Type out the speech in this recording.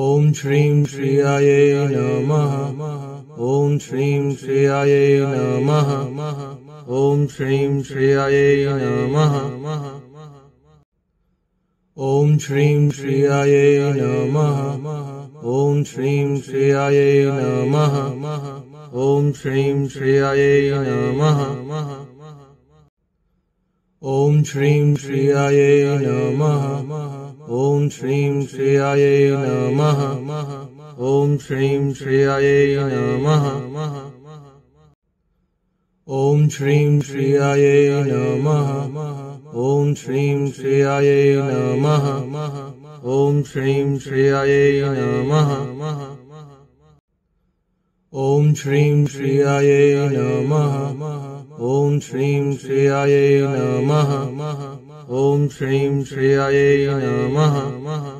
ॐ श्रीं श्रियायै नमः ॐ श्रीं श्रियायै नमः ॐ श्रीं श्रियायै नमः ॐ श्रीं श्रियायै नमः ॐ श्रीं श्रियायै नमः ॐ श्रीं श्रियायै नमः ॐ श्रीं श्रियायै नमः ॐ श्रीं श्रेयायै नमः ॐ श्रीं श्रेयायै नमः ॐ श्रीं श्रेयायै नमः ॐ श्रीं श्रेयायै नमः ॐ श्रीं श्रेयायै नमः ॐ श्रीं श्रेयायै नमः ॐ श्रीं श्रेयायै नमः ॐ श्रीं श्रेयायै नमः